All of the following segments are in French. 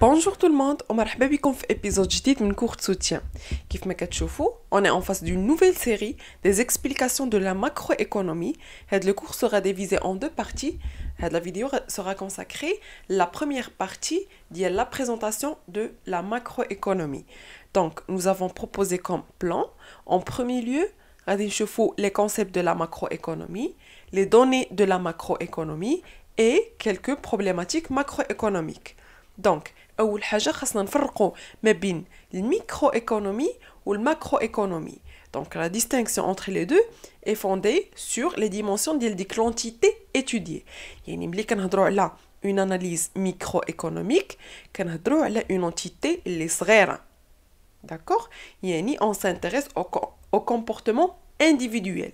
Bonjour tout le monde et مرحبا بكم في épisode جديد cours soutien. Kif on est en face d'une nouvelle série des explications de la macroéconomie. Le cours sera divisé en deux parties. La vidéo sera consacrée à la première partie à la présentation de la macroéconomie. Donc, nous avons proposé comme plan, en premier lieu, les concepts de la macroéconomie, les données de la macroéconomie et quelques problématiques macroéconomiques. Donc, اول حاجه خاصنا نفرقوا ما la microéconomie et la macroéconomie. Donc la distinction entre les deux est fondée sur les dimensions de l'entité étudiée. Il y a une analyse microéconomique, كنهضروا a une entité اللي D'accord يعني on s'intéresse au, comportement individuel.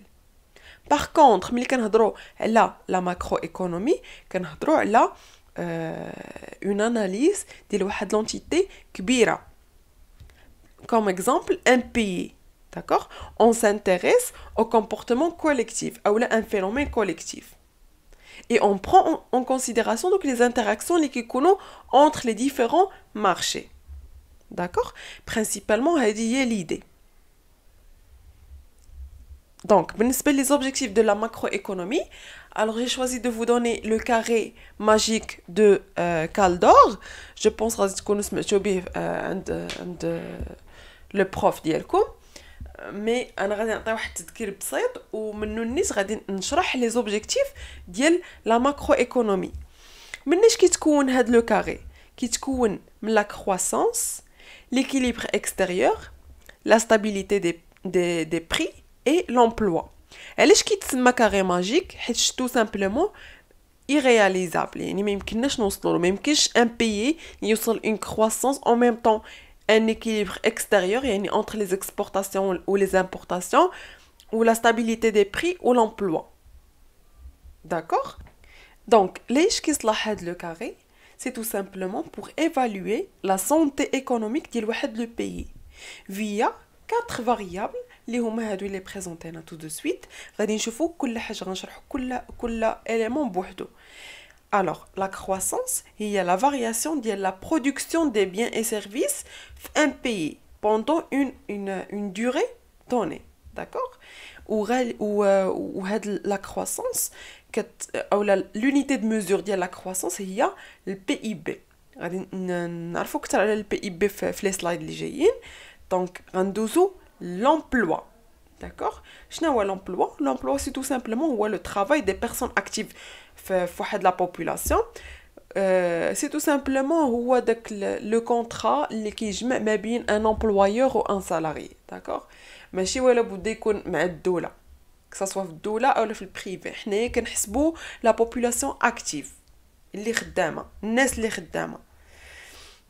Par contre, il y a la macroéconomie, كنهضروا على euh, analyse des lois de l'entité كبيره Comme exemple, un pays. D'accord On s'intéresse au comportement collectif ou à un phénomène collectif et on prend en, considération donc les interactions les entre les différents marchés d'accord principalement y a l'idée donc, بالنسبة les objectifs de la macroéconomie. Alors, j'ai choisi de vous donner le carré magique de euh, Caldor. Je pense à ce que vous suis euh, le prof d'Yelko. Mais, on va faire un petit peu plus et on va vous donner les objectifs de la macroéconomie. Mais, quest qui est le carré qui qui la croissance, l'équilibre extérieur, la stabilité des, des, des prix et l'emploi. علاش ma magique, magique حيت tout simplement irréalisable يعني pas يمكنناش même pas un pays y a une croissance en même temps un équilibre extérieur entre les exportations ou les importations ou la stabilité des prix ou l'emploi d'accord donc ليش la le carré c'est tout simplement pour évaluer la santé économique de le pays via quatre variables اللي هما هادو اللي tout de suite سويت غادي نشوفو كل حاجه غنشرحو كل كل اليمون بوحدو Alors, la croissance, il y a la variation de la production des biens et services un pays pendant une, une, une durée donnée. D'accord ou, ou, euh, ou, la croissance, l'unité de mesure de la croissance, il y a le PIB. Il faut que le PIB dans les slides. Donc, l'emploi. D'accord l'emploi L'emploi, c'est tout simplement le travail des personnes actives de la population. c'est tout simplement le, contrat qui met un employeur ou un salarié. D'accord Mais si que ce soit dans le ou le privé, nous la population active. Les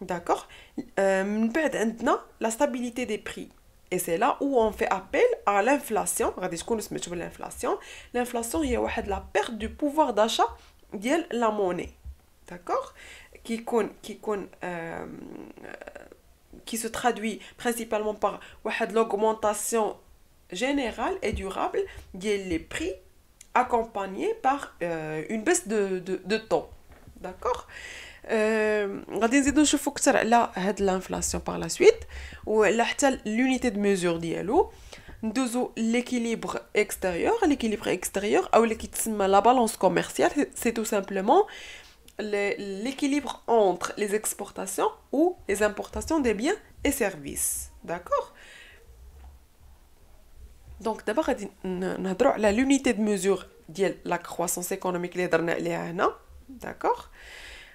D'accord Maintenant, la stabilité des prix. Et c'est là où on fait appel à l'inflation. L'inflation, l'inflation, il y a la perte du pouvoir d'achat de la monnaie. D'accord qui, euh, qui, se traduit principalement par l'augmentation générale et durable des prix accompagnée par euh, une baisse de, de, de temps. D'accord quand nous que l'inflation par la suite ou a l'unité de mesure d'ielo deux ou l'équilibre extérieur l'équilibre extérieur ou l'équiteme la balance commerciale c'est tout simplement l'équilibre entre les exportations ou les importations des biens et services d'accord donc d'abord on la l'unité de mesure de la croissance économique les d'accord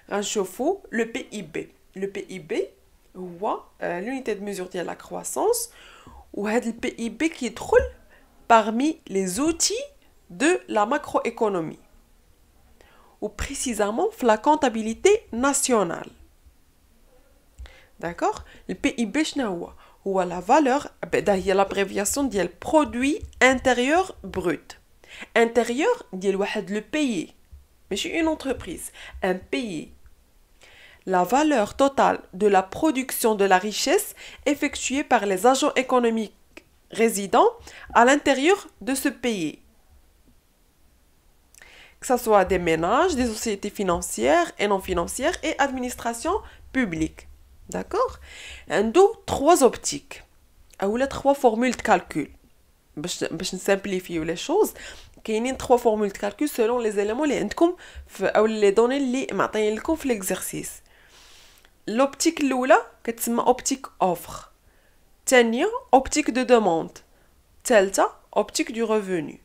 un le PIB. le PIB, euh, l'unité PIB, mesure de de mesure ou le PIB qui est qui parmi les outils de la macroéconomie ou précisément la comptabilité nationale. D'accord Le PIB ou la valeur, c'est eh ben, l'abréviation du produit intérieur brut. Intérieur, c'est le pays, mais une entreprise, un pays la valeur totale de la production de la richesse effectuée par les agents économiques résidents à l'intérieur de ce pays. Que ce soit des ménages, des sociétés financières et non financières et administrations publiques. D'accord donc, trois optiques. Ou les trois formules de calcul. Pour simplifier les choses, il y a trois formules de calcul selon les éléments les données qui sont dans l'exercice l'optique lula, c'est optique offre الثانية optique de demande TELTA, optique du revenu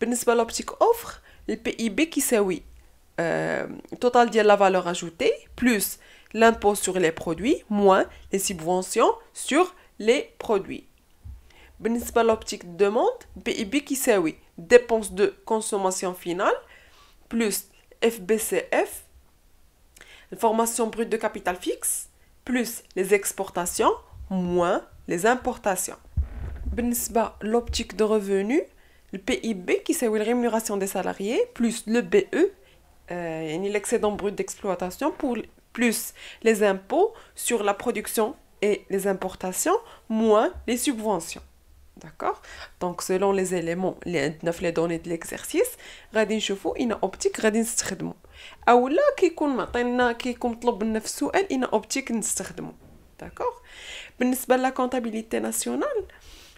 principale optique offre le PIB qui كيساوي euh, total de la valeur ajoutée plus l'impôt sur les produits moins les subventions sur les produits بالنسبة optique demande PIB qui كيساوي Dépense de consommation finale plus FBCF la formation brute de capital fixe plus les exportations moins les importations. بالنسبة l'optique de revenu le PIB qui c'est la rémunération des salariés plus le BE euh, l'excédent brut d'exploitation pour plus les impôts sur la production et les importations moins les subventions. D'accord Donc selon les éléments les neuf les données de l'exercice, غادي نشوفوا une optique غادي نستخدموا. D'accord Pour la comptabilité nationale,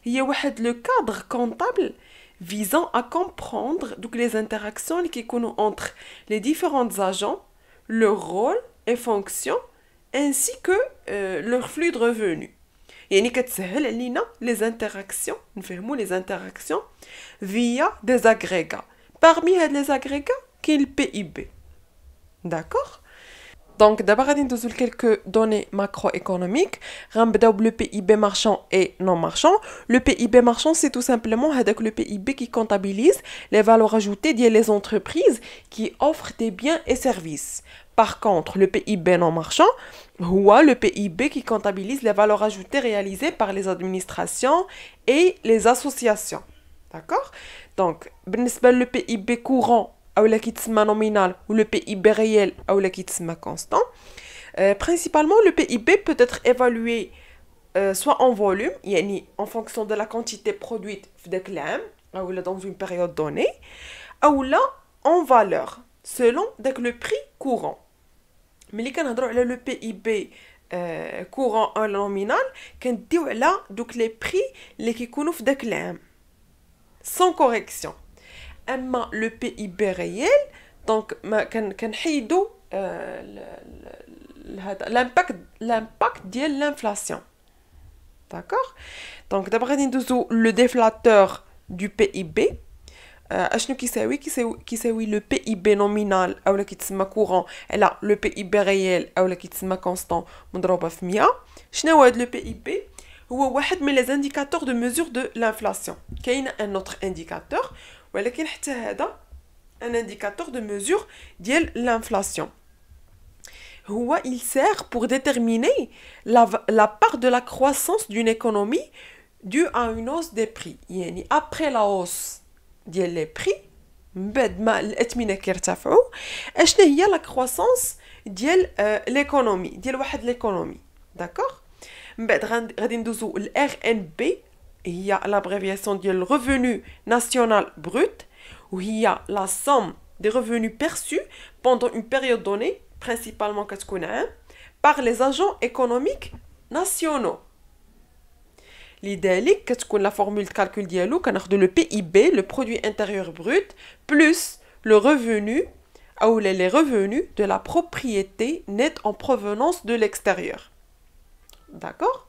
il le cadre comptable visant à comprendre les interactions entre les différents agents, leurs rôles et fonctions, ainsi que euh, leurs flux de revenus. Nous fermons les interactions via des agrégats. Parmi les agrégats, il y le PIB. D'accord donc, d'abord, on va quelques données macroéconomiques. On le PIB marchand et non marchand. Le PIB marchand, c'est tout simplement le PIB qui comptabilise les valeurs ajoutées des entreprises qui offrent des biens et services. Par contre, le PIB non marchand, c'est le PIB qui comptabilise les valeurs ajoutées réalisées par les administrations et les associations. D'accord Donc, le PIB courant ou la nominal ou le PIB réel ou le PIB constant. Euh, principalement, le PIB peut être évalué euh, soit en volume, en fonction de la quantité produite ou dans une période donnée, ou en valeur, selon le prix courant. Mais les le PIB euh, courant en nominal, quand là donc les prix les qui sont sans correction et le PIB réel, donc qu'en qu'en quels l'impact l'impact l'inflation, d'accord? Donc d'abord nous disons le déflateur du PIB. je ne sais qui c'est oui le PIB nominal ou le qui courant, et là le PIB réel ou le qui constant. Mon drap a je ne pas le PIB. Ou un autre mais les indicateurs de mesure de l'inflation. y a un autre indicateur un indicateur de mesure de l'inflation. il sert pour déterminer la part de la croissance d'une économie due à une hausse des prix. Après la hausse des prix, on y a la croissance de l'économie, d'accord? Bed RNB il y a l'abréviation du revenu national brut, où il y a la somme des revenus perçus pendant une période donnée, principalement a, par les agents économiques nationaux. est que la formule de calcul du le PIB, le produit intérieur brut, plus le revenu, ah, ou les revenus de la propriété nette en provenance de l'extérieur. D'accord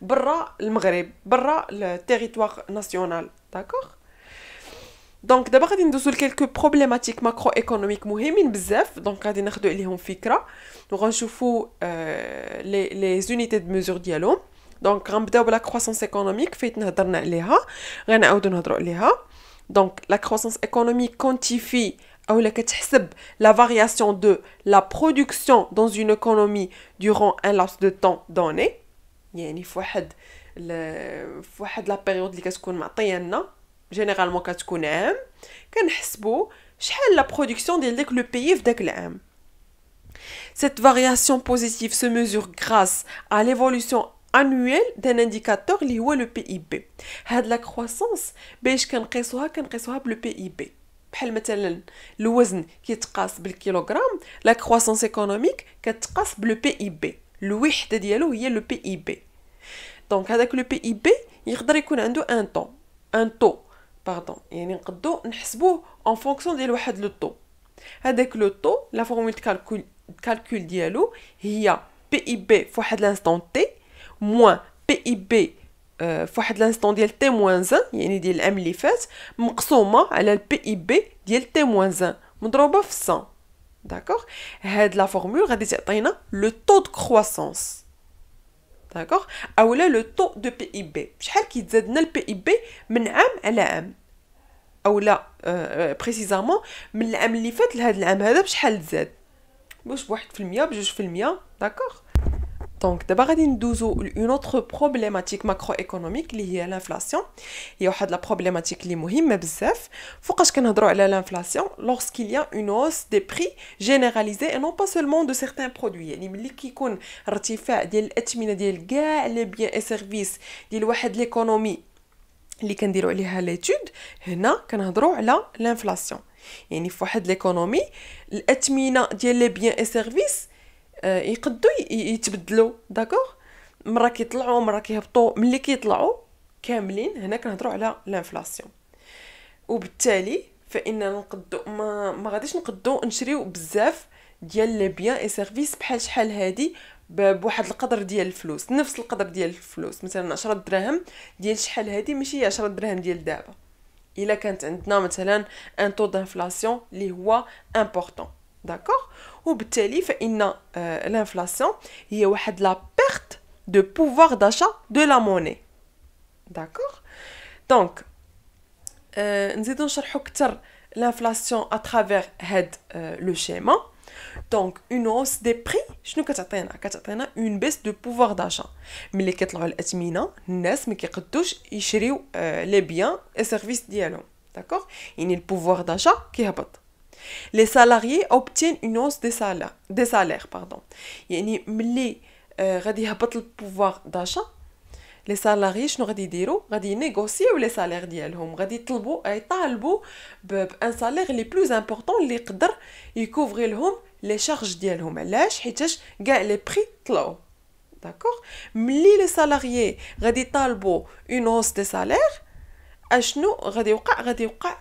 dans le Maghreb, dans le territoire national, d'accord Donc, d'abord, on va parler quelques problématiques macroéconomiques qui sont très importantes, donc on va prendre une idée d'eux. On va voir les unités de mesure d'économie. Donc, on va commencer par la croissance économique, on va parler de ça, on va revenir Donc, la croissance économique quantifie, ou elle calcule la variation de la production dans une économie durant un laps de temps donné. يعني في واحد في واحد لا بيريود اللي كتكون معطيه لنا جينيرالمون كتكون عام كنحسبوا شحال لا برودكسيون ديال داك لو بيي في داك العام Cette variation positive se mesure grâce à l'évolution annuelle d'un indicateur اللي هو le PIB هاد لا كروسونس باش كنقيسوها كنقيسوها بلو PIB بحال مثلا الوزن كيتقاس بالكيلوغرام لا كروسونس ايكونوميك كتقاس بلو PIB الوحده ديالو هي لو بي اي بي دونك هذاك لو بي اي بي يقدر يكون عنده ان طون ان طو باردون يعني نقدو نحسبوه اون فونكسيون ديال واحد لو طو هذاك لو طو لا فورمول كالكول كالكول ديالو هي بي اي بي فواحد لانستون تي موان بي اي بي فواحد لانستون ديال تي موان زان يعني ديال العام اللي فات مقسومه على البي اي بي ديال تي موان زان مضروبه في 100 داكوغ هاد لا فورمول غادي تعطينا لو طو دو كرواسونس داكوغ اولا لو طو دو بي اي بي شحال كيتزاد لنا البي اي بي من عام على عام اولا بريسيزامون من العام اللي فات لهاد العام هذا بشحال تزاد واش بواحد في المية بجوج في المية داكوغ دونك دابا غادي ندوزو لاون اوتر بروبليماتيك ماكرو ايكونوميك اللي هي الانفلاسيون هي واحد لا بروبليماتيك اللي مهمه بزاف فوقاش كنهضروا على الانفلاسيون لوغسكيل يا اون اوس دي بري جينيراليزي اي نون با سولمون دو سيغتان برودوي يعني ملي كيكون ارتفاع ديال الاثمنه ديال كاع لي بيان اي سيرفيس ديال واحد ليكونومي اللي كنديروا عليها ليتود هنا كنهضروا على الانفلاسيون يعني في واحد ليكونومي الاثمنه ديال لي بيان اي سيرفيس آه، يقدوا يتبدلوا داكوغ مره كيطلعوا مره كيهبطوا ملي كيطلعوا كاملين هنا كنهضروا على الانفلاسيون وبالتالي فاننا نقدو ما, ما غاديش نقدو نشريو بزاف ديال لي بيان اي سيرفيس بحال شحال هادي بواحد القدر ديال الفلوس نفس القدر ديال الفلوس مثلا 10 دراهم ديال شحال هادي ماشي هي 10 دراهم ديال دابا الا كانت عندنا مثلا ان طو دانفلاسيون اللي هو امبورطون D'accord. Ou peut l'inflation. Il y a la perte de pouvoir d'achat de la monnaie. D'accord. Donc, nous allons chercher l'inflation à travers euh, le schéma. Donc, une hausse des prix, nous une baisse de pouvoir d'achat. Mais les elles estiminent ne se qui les biens et services D'accord. Il y le pouvoir d'achat qui abat. Les salariés obtiennent une hausse des salaires. Des salaires pardon. يعني ملي غادي يهبط البوفوار داشا لي سالاري شنو غادي يديروا غادي نيغوسيو لي سالير ديالهم غادي يطلبوا يطالبوا بان سالير لي بلوز امبورطون اللي يقدر يكوفري لهم لي شارج ديالهم علاش حيتاش كاع لي بري طلعوا داكوغ ملي لي سالاريي غادي يطالبوا اون هوس دي سالير اشنو غادي يوقع غادي يوقع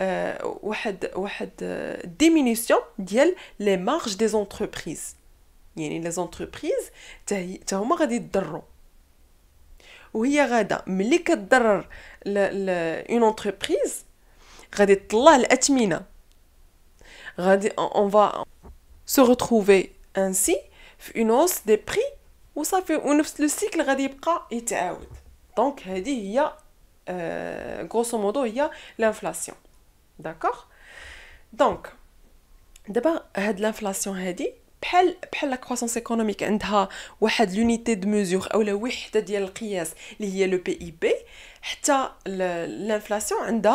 une euh, euh, diminution des marges des entreprises les entreprises qui ont moins de drron ou il y a une entreprise qui a la on va se retrouver ainsi une hausse des prix ou ça fait le cycle qui est à donc euh, grosso modo il y a l'inflation D'accord Donc, d'abord, l'inflation inflation, dit, la croissance économique a une l'unité de mesure ou la euh, unité de a dit, elle le PIB, l'inflation l'inflation dit,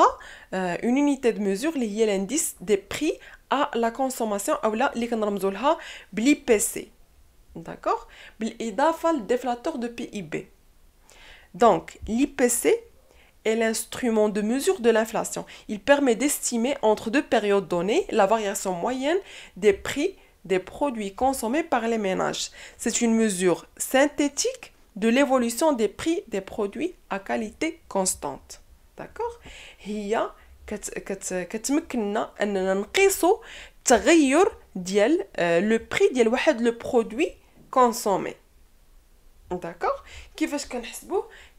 elle a à l'indice de prix à la consommation, ou la dit, la a dit, d'accord a de est l'instrument de mesure de l'inflation. Il permet d'estimer entre deux périodes données la variation moyenne des prix des produits consommés par les ménages. C'est une mesure synthétique de l'évolution des prix des produits à qualité constante. D'accord Il y a le prix le produit consommé. D'accord Qui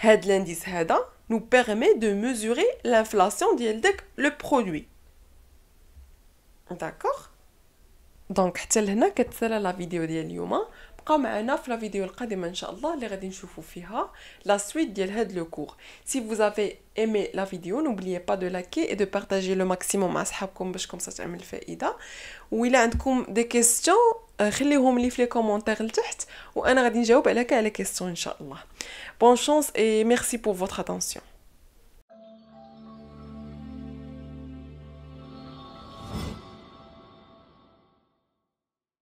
هاد l'indice nous permet de mesurer l'inflation ديال le produit d'accord Donc, حتى la vidéo لا فيديو ديال معنا القادمه ان شاء الله اللي غادي vous avez aimé la vidéo n'oubliez pas de liker et de partager le maximum مع صحابكم باش آه، خليهم لي في لي كومونتير لتحت وانا غادي نجاوب على كاع لي كيسيون ان شاء الله بون شونس اي ميرسي بور فوتر اتونسيون